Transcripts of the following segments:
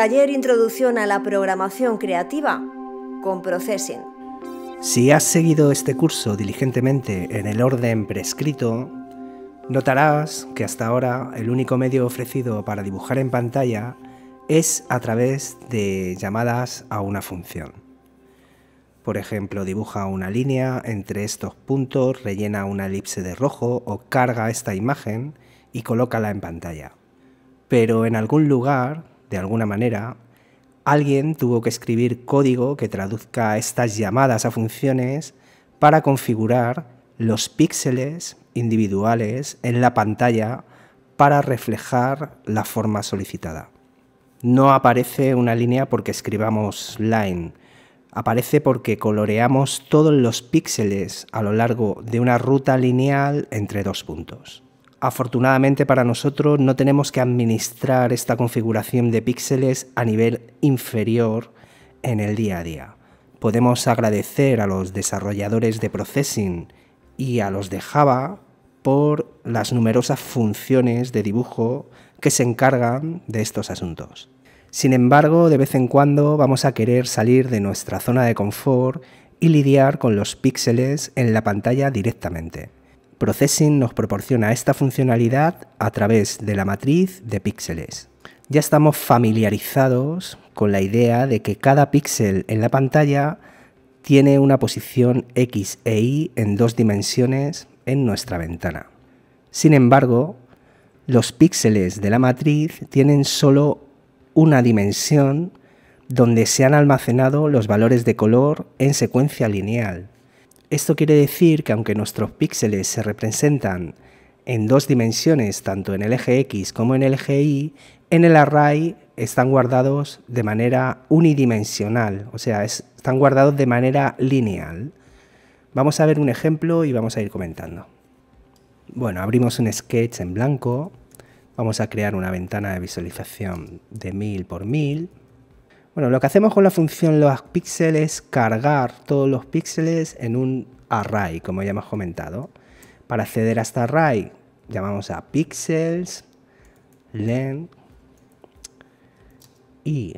Taller Introducción a la Programación Creativa con Processing. Si has seguido este curso diligentemente en el orden prescrito, notarás que hasta ahora el único medio ofrecido para dibujar en pantalla es a través de llamadas a una función. Por ejemplo, dibuja una línea entre estos puntos, rellena una elipse de rojo o carga esta imagen y colócala en pantalla. Pero en algún lugar de alguna manera, alguien tuvo que escribir código que traduzca estas llamadas a funciones para configurar los píxeles individuales en la pantalla para reflejar la forma solicitada. No aparece una línea porque escribamos line, aparece porque coloreamos todos los píxeles a lo largo de una ruta lineal entre dos puntos. Afortunadamente para nosotros no tenemos que administrar esta configuración de píxeles a nivel inferior en el día a día. Podemos agradecer a los desarrolladores de Processing y a los de Java por las numerosas funciones de dibujo que se encargan de estos asuntos. Sin embargo, de vez en cuando vamos a querer salir de nuestra zona de confort y lidiar con los píxeles en la pantalla directamente. Processing nos proporciona esta funcionalidad a través de la matriz de píxeles. Ya estamos familiarizados con la idea de que cada píxel en la pantalla tiene una posición X e Y en dos dimensiones en nuestra ventana. Sin embargo, los píxeles de la matriz tienen solo una dimensión donde se han almacenado los valores de color en secuencia lineal. Esto quiere decir que aunque nuestros píxeles se representan en dos dimensiones, tanto en el eje X como en el eje Y, en el array están guardados de manera unidimensional, o sea, están guardados de manera lineal. Vamos a ver un ejemplo y vamos a ir comentando. Bueno, abrimos un sketch en blanco, vamos a crear una ventana de visualización de 1000 por 1000 bueno, lo que hacemos con la función los píxeles es cargar todos los píxeles en un array, como ya hemos comentado. Para acceder a este array llamamos a pixels, length y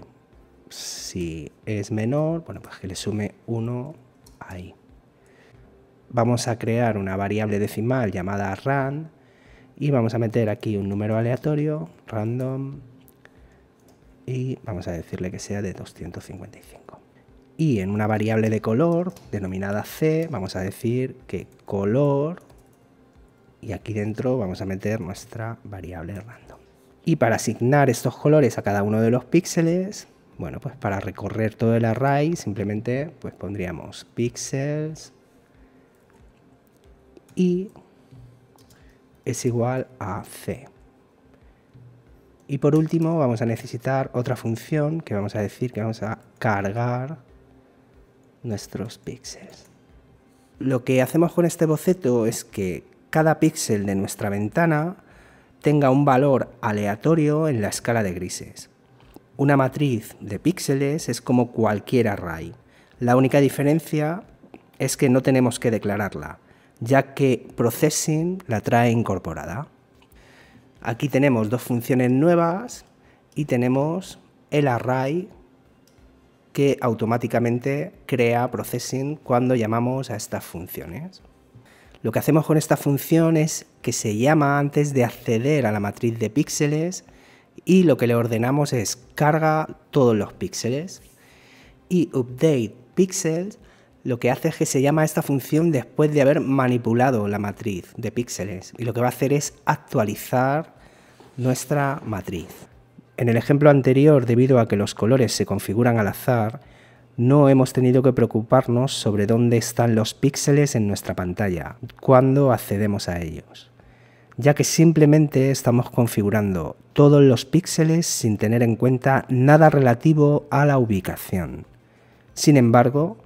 si es menor, bueno, pues que le sume 1 ahí. Vamos a crear una variable decimal llamada rand y vamos a meter aquí un número aleatorio, random, y vamos a decirle que sea de 255. Y en una variable de color denominada C vamos a decir que color y aquí dentro vamos a meter nuestra variable random. Y para asignar estos colores a cada uno de los píxeles, bueno, pues para recorrer todo el array simplemente pues pondríamos píxeles y es igual a C. Y por último vamos a necesitar otra función que vamos a decir que vamos a cargar nuestros píxeles. Lo que hacemos con este boceto es que cada píxel de nuestra ventana tenga un valor aleatorio en la escala de grises. Una matriz de píxeles es como cualquier array. La única diferencia es que no tenemos que declararla, ya que Processing la trae incorporada. Aquí tenemos dos funciones nuevas y tenemos el array que automáticamente crea processing cuando llamamos a estas funciones. Lo que hacemos con esta función es que se llama antes de acceder a la matriz de píxeles y lo que le ordenamos es carga todos los píxeles y update pixels lo que hace es que se llama esta función después de haber manipulado la matriz de píxeles y lo que va a hacer es actualizar nuestra matriz. En el ejemplo anterior, debido a que los colores se configuran al azar, no hemos tenido que preocuparnos sobre dónde están los píxeles en nuestra pantalla cuando accedemos a ellos, ya que simplemente estamos configurando todos los píxeles sin tener en cuenta nada relativo a la ubicación. Sin embargo,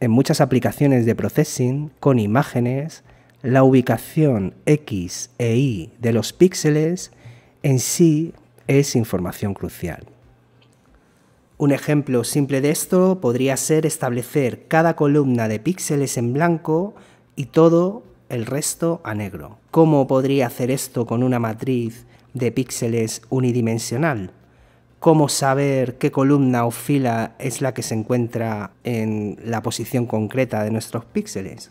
en muchas aplicaciones de processing con imágenes, la ubicación X e Y de los píxeles en sí es información crucial. Un ejemplo simple de esto podría ser establecer cada columna de píxeles en blanco y todo el resto a negro. ¿Cómo podría hacer esto con una matriz de píxeles unidimensional? ¿Cómo saber qué columna o fila es la que se encuentra en la posición concreta de nuestros píxeles?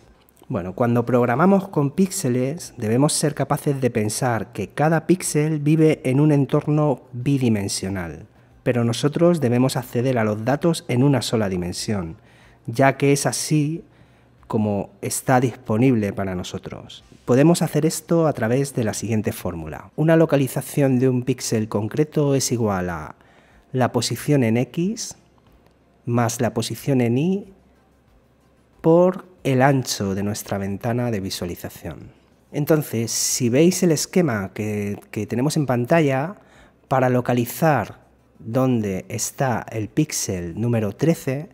Bueno, cuando programamos con píxeles debemos ser capaces de pensar que cada píxel vive en un entorno bidimensional, pero nosotros debemos acceder a los datos en una sola dimensión, ya que es así como está disponible para nosotros. Podemos hacer esto a través de la siguiente fórmula. Una localización de un píxel concreto es igual a la posición en X más la posición en Y por el ancho de nuestra ventana de visualización. Entonces, si veis el esquema que, tenemos en pantalla, para localizar dónde está el píxel número 13,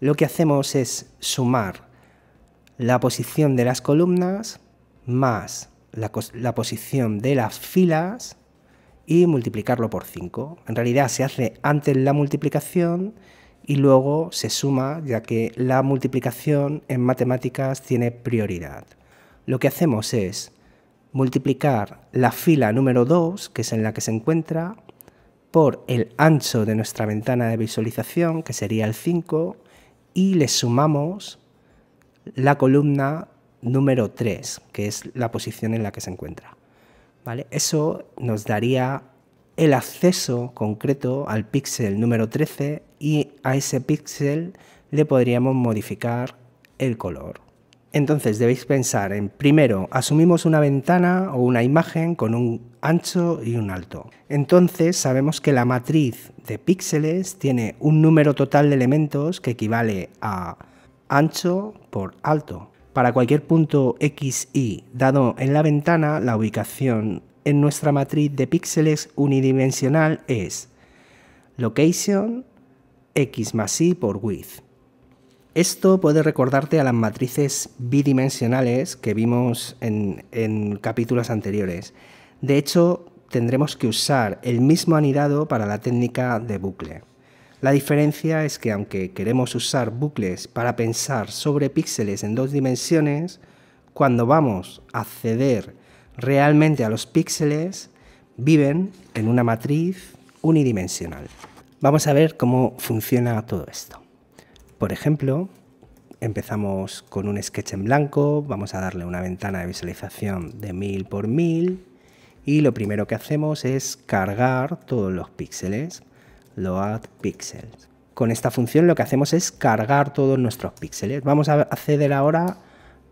lo que hacemos es sumar la posición de las columnas más la, la posición de las filas y multiplicarlo por 5. En realidad se hace antes la multiplicación y luego se suma ya que la multiplicación en matemáticas tiene prioridad. Lo que hacemos es multiplicar la fila número 2, que es en la que se encuentra, por el ancho de nuestra ventana de visualización, que sería el 5, y le sumamos la columna número 3, que es la posición en la que se encuentra. ¿Vale? Eso nos daría el acceso concreto al píxel número 13 y a ese píxel le podríamos modificar el color. Entonces debéis pensar en, primero, asumimos una ventana o una imagen con un ancho y un alto. Entonces sabemos que la matriz de píxeles tiene un número total de elementos que equivale a ancho por alto. Para cualquier punto x, y dado en la ventana, la ubicación en nuestra matriz de píxeles unidimensional es location x más y por width. Esto puede recordarte a las matrices bidimensionales que vimos en, en capítulos anteriores. De hecho, tendremos que usar el mismo anidado para la técnica de bucle. La diferencia es que aunque queremos usar bucles para pensar sobre píxeles en dos dimensiones, cuando vamos a acceder Realmente a los píxeles viven en una matriz unidimensional. Vamos a ver cómo funciona todo esto. Por ejemplo, empezamos con un sketch en blanco, vamos a darle una ventana de visualización de 1000 por 1000 y lo primero que hacemos es cargar todos los píxeles, load pixels. Con esta función lo que hacemos es cargar todos nuestros píxeles. Vamos a acceder ahora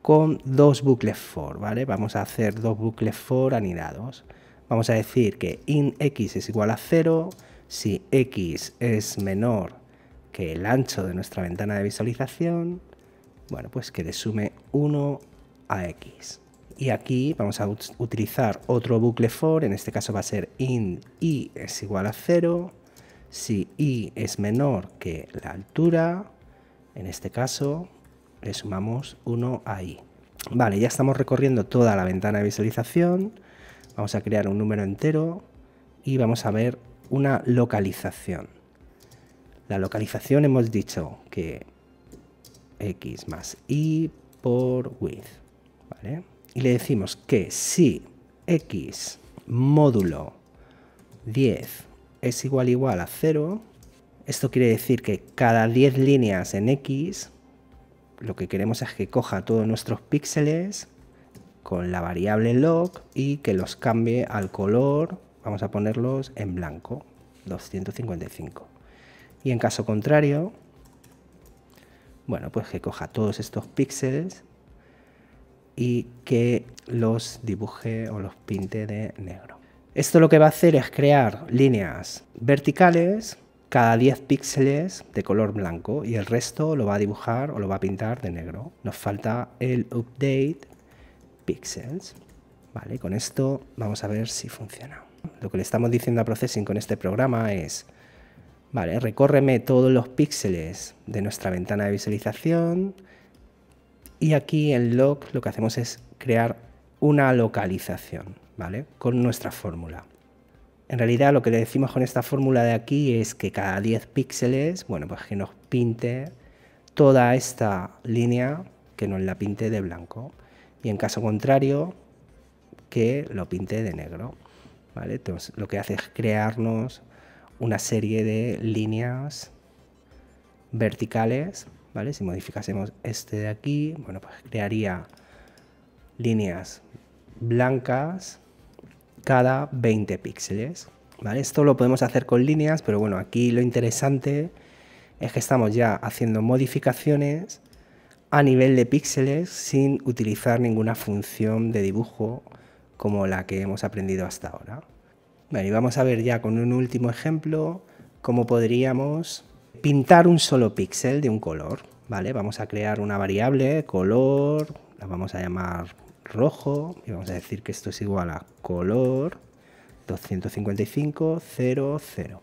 con dos bucles for, ¿vale? Vamos a hacer dos bucles for anidados. Vamos a decir que in x es igual a 0, si x es menor que el ancho de nuestra ventana de visualización, bueno, pues que le sume 1 a x. Y aquí vamos a utilizar otro bucle for, en este caso va a ser in i es igual a 0, si i es menor que la altura, en este caso, le sumamos 1 ahí. Vale, ya estamos recorriendo toda la ventana de visualización. Vamos a crear un número entero y vamos a ver una localización. La localización hemos dicho que x más y por width. ¿vale? Y le decimos que si x módulo 10 es igual igual a 0, esto quiere decir que cada 10 líneas en x lo que queremos es que coja todos nuestros píxeles con la variable log y que los cambie al color, vamos a ponerlos en blanco, 255. Y en caso contrario, bueno, pues que coja todos estos píxeles y que los dibuje o los pinte de negro. Esto lo que va a hacer es crear líneas verticales cada 10 píxeles de color blanco y el resto lo va a dibujar o lo va a pintar de negro. Nos falta el update pixels. Vale, con esto vamos a ver si funciona. Lo que le estamos diciendo a Processing con este programa es, vale, recórreme todos los píxeles de nuestra ventana de visualización y aquí en log lo que hacemos es crear una localización, ¿vale? Con nuestra fórmula. En realidad lo que le decimos con esta fórmula de aquí es que cada 10 píxeles, bueno, pues que nos pinte toda esta línea, que nos la pinte de blanco. Y en caso contrario, que lo pinte de negro. ¿vale? Entonces lo que hace es crearnos una serie de líneas verticales. ¿vale? Si modificásemos este de aquí, bueno, pues crearía líneas blancas cada 20 píxeles. ¿vale? Esto lo podemos hacer con líneas, pero bueno, aquí lo interesante es que estamos ya haciendo modificaciones a nivel de píxeles sin utilizar ninguna función de dibujo como la que hemos aprendido hasta ahora. y vamos a ver ya con un último ejemplo cómo podríamos pintar un solo píxel de un color. ¿vale? Vamos a crear una variable color, la vamos a llamar rojo, y vamos a decir que esto es igual a color 255, 0, 0.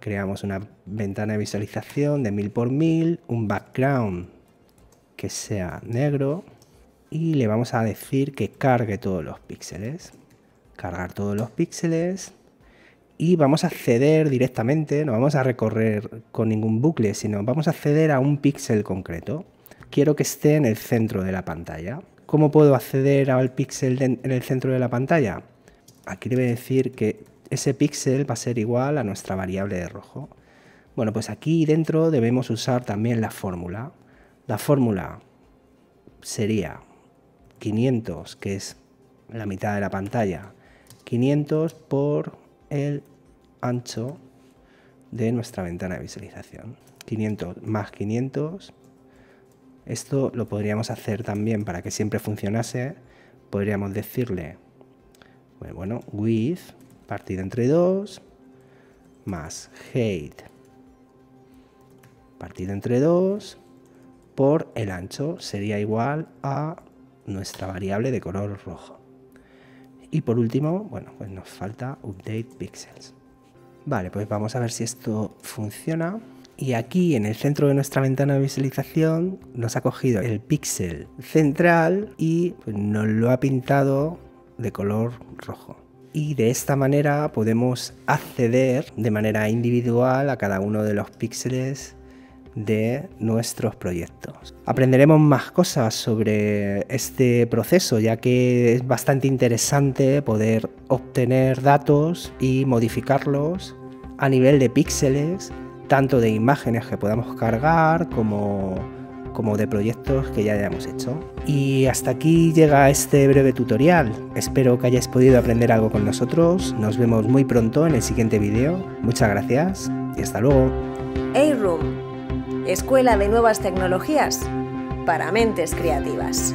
Creamos una ventana de visualización de 1000 por 1000, un background que sea negro y le vamos a decir que cargue todos los píxeles. Cargar todos los píxeles y vamos a acceder directamente, no vamos a recorrer con ningún bucle, sino vamos a acceder a un píxel concreto. Quiero que esté en el centro de la pantalla. ¿Cómo puedo acceder al píxel en el centro de la pantalla? Aquí debe decir que ese píxel va a ser igual a nuestra variable de rojo. Bueno, pues aquí dentro debemos usar también la fórmula. La fórmula sería 500, que es la mitad de la pantalla, 500 por el ancho de nuestra ventana de visualización. 500 más 500 esto lo podríamos hacer también para que siempre funcionase. Podríamos decirle, pues bueno, width partido entre 2 más height partido entre 2 por el ancho, sería igual a nuestra variable de color rojo. Y por último, bueno, pues nos falta update pixels. Vale, pues vamos a ver si esto funciona y aquí en el centro de nuestra ventana de visualización nos ha cogido el píxel central y pues, nos lo ha pintado de color rojo. Y de esta manera podemos acceder de manera individual a cada uno de los píxeles de nuestros proyectos. Aprenderemos más cosas sobre este proceso, ya que es bastante interesante poder obtener datos y modificarlos a nivel de píxeles tanto de imágenes que podamos cargar como, de proyectos que ya hayamos hecho. Y hasta aquí llega este breve tutorial. Espero que hayáis podido aprender algo con nosotros. Nos vemos muy pronto en el siguiente vídeo. Muchas gracias y hasta luego. a Escuela de Nuevas Tecnologías para Mentes Creativas.